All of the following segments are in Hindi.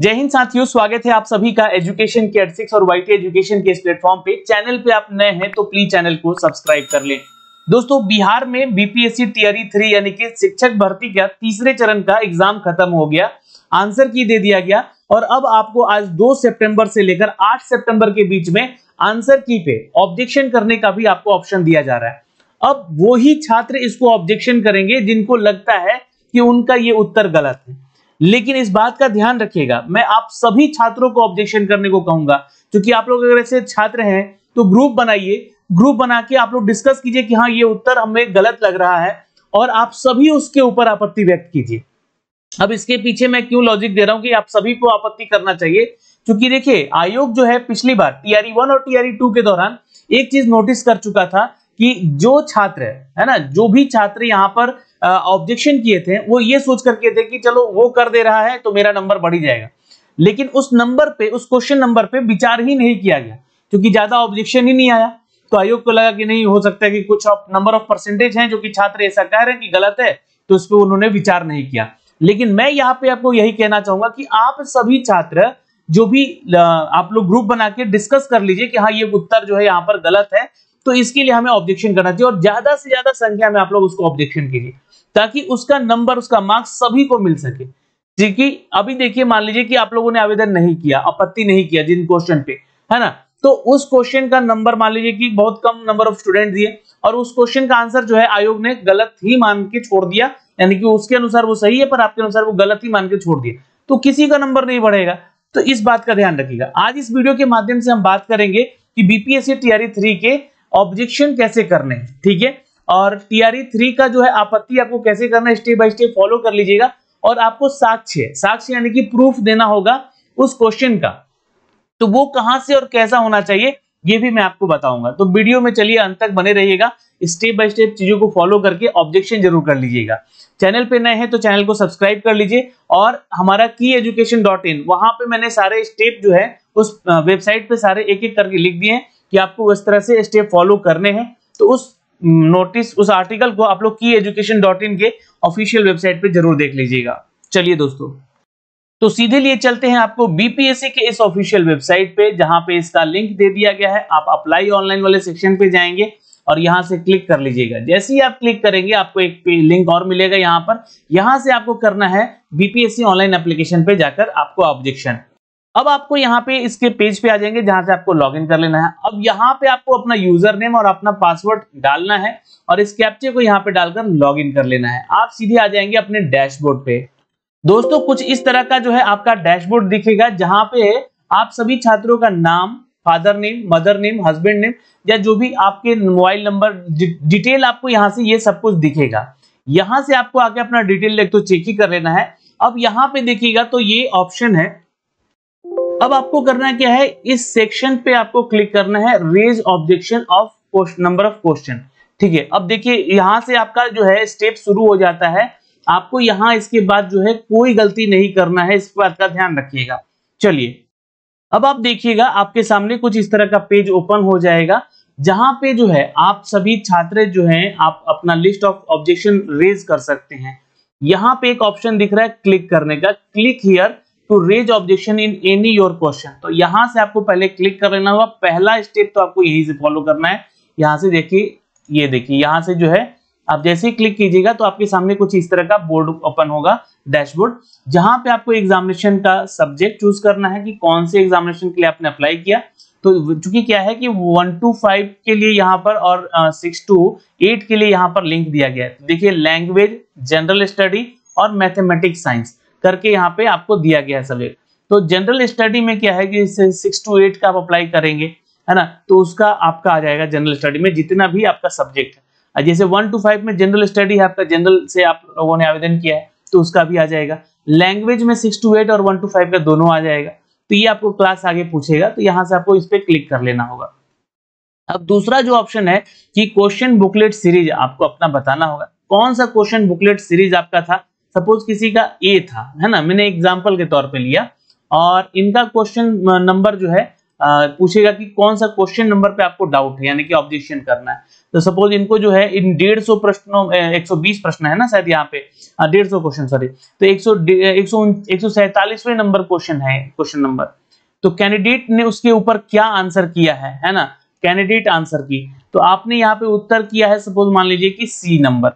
जय हिंद साथियों स्वागत है आप सभी का एजुकेशन के एडसिक्स और वाई एजुकेशन के इस प्लेटफॉर्म पे चैनल पे आप नए हैं तो प्लीज चैनल को सब्सक्राइब कर लें दोस्तों बिहार में बीपीएससी टीआरई थ्री यानी कि शिक्षक भर्ती का तीसरे चरण का एग्जाम खत्म हो गया आंसर की दे दिया गया और अब आपको आज दो सेप्टेम्बर से लेकर आठ सेप्टेम्बर के बीच में आंसर की पे ऑब्जेक्शन करने का भी आपको ऑप्शन दिया जा रहा है अब वो ही छात्र इसको ऑब्जेक्शन करेंगे जिनको लगता है कि उनका ये उत्तर गलत है लेकिन इस बात का ध्यान रखिएगा मैं आप सभी छात्रों को ऑब्जेक्शन करने को कहूंगा क्योंकि आप लोग अगर ऐसे छात्र हैं तो ग्रुप बनाइए ग्रुप बना के आप लोग डिस्कस कीजिए कि हाँ ये उत्तर हमें गलत लग रहा है और आप सभी उसके ऊपर आपत्ति व्यक्त कीजिए अब इसके पीछे मैं क्यों लॉजिक दे रहा हूं कि आप सभी को आपत्ति करना चाहिए क्योंकि देखिए आयोग जो है पिछली बार टीआरई वन e और टीआरई टू e के दौरान एक चीज नोटिस कर चुका था कि जो छात्र है ना जो भी छात्र यहाँ पर ऑब्जेक्शन किए थे वो ये सोच करके थे कि चलो वो कर दे रहा है तो मेरा नंबर बढ़ ही जाएगा लेकिन उस नंबर पे उस क्वेश्चन नंबर पे विचार ही नहीं किया गया क्योंकि ज्यादा ऑब्जेक्शन ही नहीं आया तो आयोग को लगा कि नहीं हो सकता है कि कुछ नंबर ऑफ परसेंटेज हैं जो कि छात्र ऐसा कह रहे हैं कि गलत है तो उस पर उन्होंने विचार नहीं किया लेकिन मैं यहाँ पे आपको यही कहना चाहूंगा कि आप सभी छात्र जो भी आप लोग ग्रुप बना के डिस्कस कर लीजिए कि हाँ ये उत्तर जो है यहाँ पर गलत है तो इसके लिए हमें ऑब्जेक्शन करना चाहिए और ज्यादा से ज्यादा संख्या में आप लोग उसको ऑब्जेक्शन कीजिए ताकि उसका नंबर उसका मार्क्स सभी को मिल सके जी अभी देखिए मान लीजिए कि आप लोगों ने आवेदन नहीं किया आपत्ति नहीं किया जिन क्वेश्चन पे है ना तो उस क्वेश्चन का नंबर मान लीजिए कि बहुत कम नंबर ऑफ स्टूडेंट दिए और उस क्वेश्चन का आंसर जो है आयोग ने गलत ही मान के छोड़ दिया यानी कि उसके अनुसार वो सही है पर आपके अनुसार वो गलत ही मान के छोड़ दिया तो किसी का नंबर नहीं बढ़ेगा तो इस बात का ध्यान रखिएगा आज इस वीडियो के माध्यम से हम बात करेंगे कि बीपीएससी टीआरई थ्री के ऑब्जेक्शन कैसे करने ठीक है और टीआरई थ्री e का जो है आपत्ति आपको कैसे करना है स्टेप बाय स्टेप फॉलो कर लीजिएगा और आपको साक्ष्य साक्ष्य यानी कि प्रूफ देना होगा उस क्वेश्चन का तो वो कहां से और कैसा होना चाहिए ये भी मैं आपको बताऊंगा तो वीडियो में चलिए अंत तक बने रहिएगा स्टेप बाय स्टेप चीजों को फॉलो करके ऑब्जेक्शन जरूर कर लीजिएगा चैनल पे नए हैं तो चैनल को सब्सक्राइब कर लीजिए और हमारा की एजुकेशन डॉट इन वहां पर मैंने सारे स्टेप जो है उस वेबसाइट पे सारे एक एक करके लिख दिए हैं कि आपको उस तरह से स्टेप फॉलो करने हैं तो उस नोटिस उस आर्टिकल को आप लोग की एजुकेशन डॉट इन के ऑफिशियल वेबसाइट पे जरूर देख लीजिएगा चलिए दोस्तों तो सीधे लिए चलते हैं आपको बीपीएससी के इस ऑफिशियल वेबसाइट पे जहां पे इसका लिंक दे दिया गया है आप अप्लाई ऑनलाइन वाले सेक्शन पे जाएंगे और यहां से क्लिक कर लीजिएगा जैसे ही आप क्लिक करेंगे आपको एक लिंक और मिलेगा यहां पर यहां से आपको करना है बीपीएससी ऑनलाइन एप्लीकेशन पे जाकर आपको ऑब्जेक्शन अब आपको यहाँ पे इसके पेज पे आ जाएंगे जहां से आपको लॉगिन कर लेना है अब यहाँ पे आपको अपना यूजर नेम और अपना पासवर्ड डालना है और इस कैप्चे को यहाँ पे डालकर लॉगिन कर लेना है आप सीधे आ जाएंगे अपने डैशबोर्ड पे दोस्तों कुछ इस तरह का जो है आपका डैशबोर्ड दिखेगा जहां पे आप सभी छात्रों का नाम father name mother name husband name या जो भी आपके मोबाइल नंबर डिटेल आपको यहाँ से ये सब कुछ दिखेगा यहाँ से आपको आके अपना डिटेल एक तो चेक ही कर लेना है अब यहाँ पे देखिएगा तो ये ऑप्शन है अब आपको करना क्या है इस सेक्शन पे आपको क्लिक करना है raise objection of number of question ठीक है अब देखिए यहां से आपका जो है स्टेप शुरू हो जाता है आपको यहां इसके बाद जो है कोई गलती नहीं करना है इस बात का ध्यान रखिएगा चलिए अब आप देखिएगा आपके सामने कुछ इस तरह का पेज ओपन हो जाएगा जहां पे जो है आप सभी छात्र जो हैं आप अपना लिस्ट ऑफ ऑब्जेक्शन रेज कर सकते हैं यहाँ पे एक ऑप्शन दिख रहा है क्लिक करने का click here to raise objection in any your question तो यहां से आपको पहले क्लिक कर लेना होगा पहला स्टेप तो आपको यही से फॉलो करना है यहां से देखिए ये देखिए यहां से जो है आप जैसे ही क्लिक कीजिएगा तो आपके सामने कुछ इस तरह का बोर्ड ओपन होगा डैशबोर्ड जहां पे आपको एग्जामिनेशन का सब्जेक्ट चूज करना है कि कौन से एग्जामिनेशन के लिए आपने अप्लाई किया तो चूंकि क्या है कि वन टू फाइव के लिए यहाँ पर और सिक्स टू एट के लिए यहाँ पर लिंक दिया गया है देखिए लैंग्वेज जनरल स्टडी और मैथमेटिक्स साइंस करके यहाँ पे आपको दिया गया है सब्जेक्ट तो जनरल स्टडी में क्या है कि सिक्स टू एट का आप अप्लाई करेंगे है ना तो उसका आपका आ जाएगा जनरल स्टडी में जितना भी आपका सब्जेक्ट है जैसे वन टू फाइव में जनरल स्टडी है आपका जनरल से आप लोगों ने आवेदन किया है तो उसका भी आ जाएगा लैंग्वेज में सिक्स टू एट और वन टू फाइव का दोनों आ जाएगा तो ये आपको क्लास आगे पूछेगा तो यहाँ से आपको इस पर क्लिक कर लेना होगा अब दूसरा जो ऑप्शन है कि क्वेश्चन बुकलेट सीरीज आपको अपना बताना होगा कौन सा क्वेश्चन बुकलेट सीरीज आपका था सपोज किसी का ए था है ना मैंने एग्जाम्पल के तौर पर लिया और इनका क्वेश्चन नंबर जो है पूछेगा कि कौन सा क्वेश्चन नंबर पे आपको डाउट है यानी कि ऑब्जेक्शन करना है तो सपोज इनको जो है इन डेढ़ सौ प्रश्नों एक सौ बीस प्रश्न है ना शायद यहाँ पे डेढ़ सौ क्वेश्चन सॉरी तो एक सौ एक सौ एक सौ सैतालीसवें नंबर क्वेश्चन है क्वेश्चन नंबर तो कैंडिडेट ने उसके ऊपर क्या आंसर किया है है ना कैंडिडेट आंसर की तो आपने यहाँ पे उत्तर किया है सपोज मान लीजिए कि सी नंबर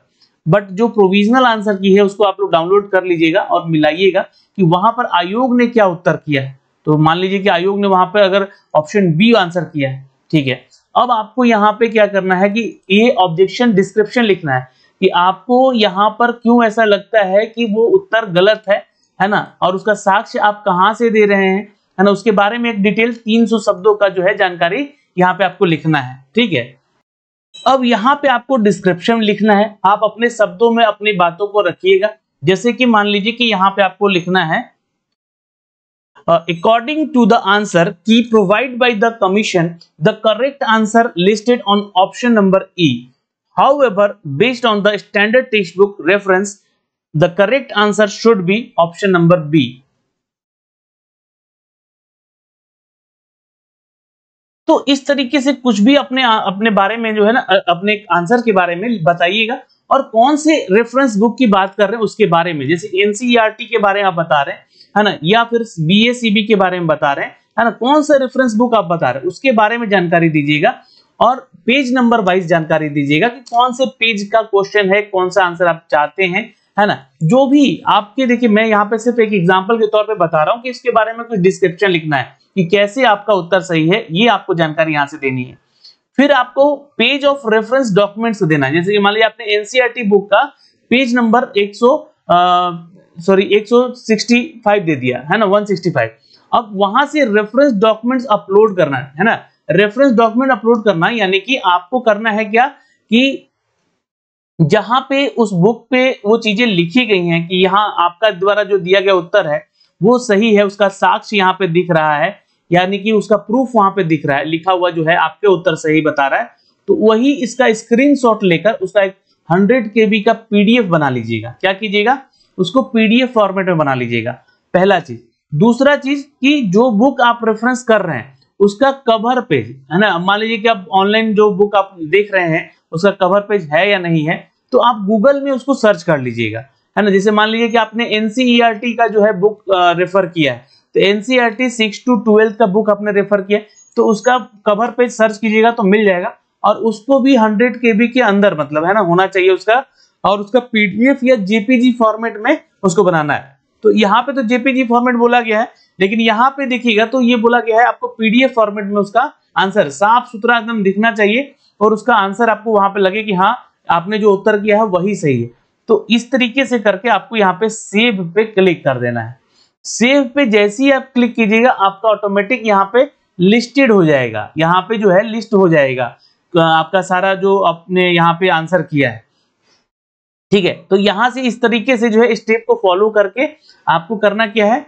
बट जो प्रोविजनल आंसर की है उसको आप लोग डाउनलोड कर लीजिएगा और मिलाइएगा कि वहां पर आयोग ने क्या उत्तर किया है तो मान लीजिए कि आयोग ने वहां पर अगर ऑप्शन बी आंसर किया है ठीक है अब आपको यहाँ पे क्या करना है कि ए ऑब्जेक्शन डिस्क्रिप्शन लिखना है कि आपको यहाँ पर क्यों ऐसा लगता है कि वो उत्तर गलत है है ना और उसका साक्ष्य आप कहाँ से दे रहे हैं है ना उसके बारे में एक डिटेल 300 शब्दों का जो है जानकारी यहाँ पे आपको लिखना है ठीक है अब यहाँ पे आपको डिस्क्रिप्शन लिखना है आप अपने शब्दों में अपनी बातों को रखिएगा जैसे कि मान लीजिए कि यहाँ पे आपको लिखना है according to the answer key provide by the commission the correct answer listed on option number E however based on the standard text book reference the correct answer should be option number B तो इस तरीके से कुछ भी अपने अपने बारे में जो है ना अपने आंसर के बारे में बताइएगा और कौन से रेफरेंस बुक की बात कर रहे हैं उसके बारे में जैसे एनसीईआरटी e के बारे में आप बता रहे हैं है ना या फिर बी के बारे में बता रहे हैं है ना कौन सा रेफरेंस बुक आप बता रहे हैं उसके बारे में जानकारी दीजिएगा और पेज नंबर वाइज जानकारी दीजिएगा कि कौन से पेज का क्वेश्चन है कौन सा आंसर आप चाहते हैं है ना जो भी आपके देखिए मैं यहाँ पे सिर्फ एक एग्जाम्पल के तौर पे बता रहा हूँ कि इसके बारे में कुछ डिस्क्रिप्शन लिखना है कि कैसे आपका उत्तर सही है ये आपको जानकारी यहाँ से देनी है फिर आपको पेज ऑफ रेफरेंस डॉक्यूमेंट को देना है जैसे कि मान लीजिए आपने एनसीआरटी बुक e का पेज नंबर 100 सॉरी 165 दे दिया है ना 165 अब वहां से रेफरेंस डॉक्यूमेंट्स अपलोड करना है, है ना रेफरेंस डॉक्यूमेंट अपलोड करना यानी कि आपको करना है क्या कि जहां पे उस बुक पे वो चीजें लिखी गई हैं कि यहाँ आपका द्वारा जो दिया गया उत्तर है वो सही है उसका साक्ष्य यहाँ पे दिख रहा है यानी कि उसका प्रूफ वहां पे दिख रहा है लिखा हुआ जो है आपके उत्तर सही बता रहा है तो वही इसका स्क्रीनशॉट लेकर उसका एक हंड्रेड के का पीडीएफ बना लीजिएगा क्या कीजिएगा उसको पीडीएफ फॉर्मेट में बना लीजिएगा पहला चीज दूसरा चीज कि जो बुक आप रेफरेंस कर रहे हैं उसका कवर पेज है ना मान लीजिए कि आप ऑनलाइन जो बुक आप देख रहे हैं उसका कवर पेज है या नहीं है तो आप गूगल में उसको सर्च कर लीजिएगा है ना जैसे मान लीजिए कि आपने एनसीईआरटी e का जो है बुक रेफर किया है तो एनसीईआरटी सिक्स टू ट्वेल्थ का बुक आपने रेफर किया तो उसका कवर पेज सर्च कीजिएगा तो मिल जाएगा और उसको भी हंड्रेड के के अंदर मतलब है ना होना चाहिए उसका और उसका पीडीएफ या जेपीजी फॉर्मेट में उसको बनाना है तो यहाँ पे तो जेपीजी फॉर्मेट बोला गया है लेकिन यहाँ पे देखिएगा तो ये बोला गया है आपको पीडीएफ फॉर्मेट में उसका आंसर साफ सुथरा एकदम दिखना चाहिए और उसका आंसर आपको वहां पे लगे कि हाँ आपने जो उत्तर किया है वही सही है तो इस तरीके से करके आपको यहाँ पे सेव पे क्लिक कर देना है सेव पे जैसे ही आप क्लिक कीजिएगा आपका ऑटोमेटिक यहाँ पे लिस्टेड हो जाएगा यहाँ पे जो है लिस्ट हो जाएगा आपका सारा जो आपने यहाँ पे आंसर किया है ठीक है तो यहाँ से इस तरीके से जो है स्टेप को फॉलो करके आपको करना क्या है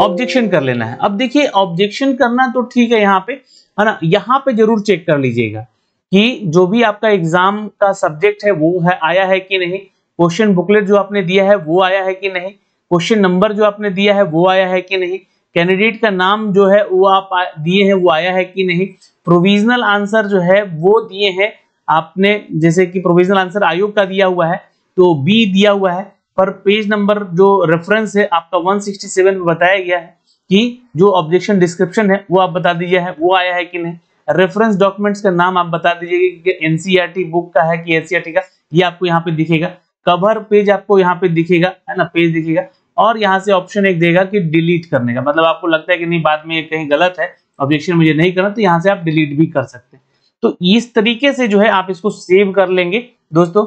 ऑब्जेक्शन कर लेना है अब देखिए ऑब्जेक्शन करना तो ठीक है यहाँ पे है ना यहाँ पे जरूर चेक कर लीजिएगा कि जो भी आपका एग्जाम का सब्जेक्ट है वो है आया है कि नहीं क्वेश्चन बुकलेट जो आपने दिया है वो आया है कि नहीं क्वेश्चन नंबर जो आपने दिया है वो आया है कि नहीं कैंडिडेट का नाम जो है वो आप दिए हैं वो आया है कि नहीं प्रोविजनल आंसर जो है वो दिए हैं आपने जैसे कि प्रोविजनल आंसर आयोग का दिया हुआ है तो बी दिया हुआ है पर पेज नंबर जो रेफरेंस है आपका 167 में बताया गया है कि जो ऑब्जेक्शन डिस्क्रिप्शन है वो आप बता दीजिए है वो आया है कि नहीं रेफरेंस डॉक्यूमेंट्स का नाम आप बता दीजिएगा कि एनसीईआरटी बुक e का है कि एनसीआरटी e का ये आपको यहाँ पे दिखेगा कवर पेज आपको यहाँ पे दिखेगा है ना पेज दिखेगा और यहाँ से ऑप्शन एक देगा कि डिलीट करने का मतलब आपको लगता है कि नहीं बाद में ये कहीं गलत है ऑब्जेक्शन मुझे नहीं करना तो यहाँ से आप डिलीट भी कर सकते हैं तो इस तरीके से जो है आप इसको सेव कर लेंगे दोस्तों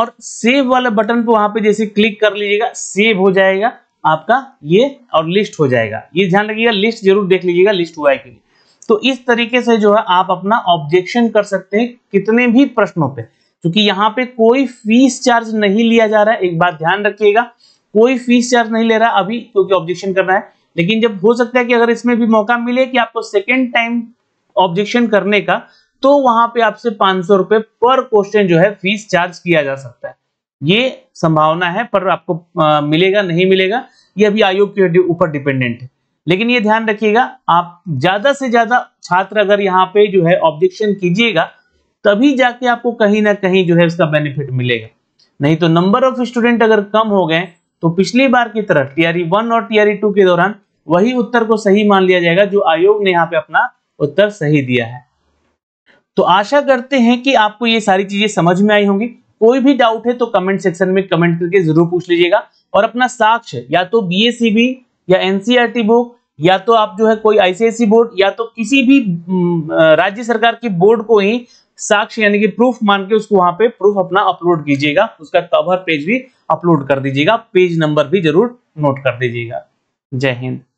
और सेव वाले बटन पे वहां पे जैसे क्लिक कर लीजिएगा सेव हो जाएगा आपका ये और लिस्ट हो जाएगा ये ध्यान रखिएगा लिस्ट जरूर देख लीजिएगा लिस्ट हुआ है कि नहीं तो इस तरीके से जो है आप अपना ऑब्जेक्शन कर सकते हैं कितने भी प्रश्नों पे क्योंकि यहाँ पे कोई फीस चार्ज नहीं लिया जा रहा है एक बात ध्यान रखिएगा कोई फीस चार्ज नहीं ले रहा अभी क्योंकि ऑब्जेक्शन करना है लेकिन जब हो सकता है कि अगर इसमें भी मौका मिले कि आपको सेकेंड टाइम ऑब्जेक्शन करने का तो वहां पे आपसे पांच सौ रुपए पर क्वेश्चन जो है फीस चार्ज किया जा सकता है ये संभावना है पर आपको आ, मिलेगा नहीं मिलेगा ये अभी आयोग के ऊपर डिपेंडेंट है लेकिन ये ध्यान रखिएगा आप ज्यादा से ज्यादा छात्र अगर यहाँ पे जो है ऑब्जेक्शन कीजिएगा तभी जाके आपको कहीं ना कहीं जो है उसका बेनिफिट मिलेगा नहीं तो नंबर ऑफ स्टूडेंट अगर कम हो गए तो पिछली बार की तरह टीआरई वन और टीआरई टू के दौरान वही उत्तर को सही मान लिया जाएगा जो आयोग ने यहाँ पे अपना उत्तर सही दिया है तो आशा करते हैं कि आपको ये सारी चीजें समझ में आई होंगी कोई भी डाउट है तो कमेंट सेक्शन में कमेंट करके जरूर पूछ लीजिएगा और अपना साक्ष्य या तो बी या एनसीईआरटी बुक e या तो आप जो है कोई आईसीआईसी बोर्ड e या तो किसी भी राज्य सरकार की बोर्ड को ही साक्ष्य यानी कि प्रूफ मान के उसको वहां पे प्रूफ अपना अपलोड कीजिएगा उसका कवर पेज भी अपलोड कर दीजिएगा पेज नंबर भी जरूर नोट कर दीजिएगा जय हिंद